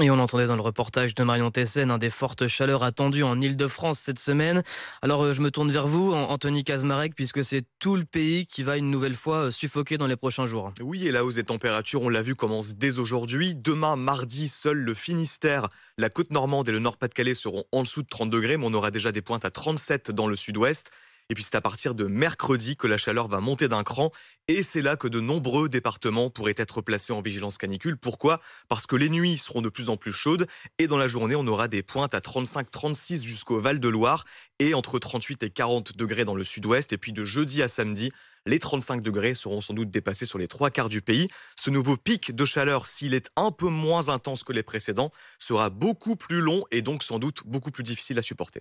Et on entendait dans le reportage de Marion Tessen un des fortes chaleurs attendues en Ile-de-France cette semaine. Alors euh, je me tourne vers vous, Anthony Kazmarek, puisque c'est tout le pays qui va une nouvelle fois euh, suffoquer dans les prochains jours. Oui, et la hausse des températures, on l'a vu, commence dès aujourd'hui. Demain, mardi, seul le Finistère, la côte normande et le Nord-Pas-de-Calais seront en dessous de 30 degrés, mais on aura déjà des pointes à 37 dans le sud-ouest. Et puis c'est à partir de mercredi que la chaleur va monter d'un cran et c'est là que de nombreux départements pourraient être placés en vigilance canicule. Pourquoi Parce que les nuits seront de plus en plus chaudes et dans la journée on aura des pointes à 35-36 jusqu'au Val de Loire et entre 38 et 40 degrés dans le sud-ouest et puis de jeudi à samedi les 35 degrés seront sans doute dépassés sur les trois quarts du pays. Ce nouveau pic de chaleur, s'il est un peu moins intense que les précédents, sera beaucoup plus long et donc sans doute beaucoup plus difficile à supporter.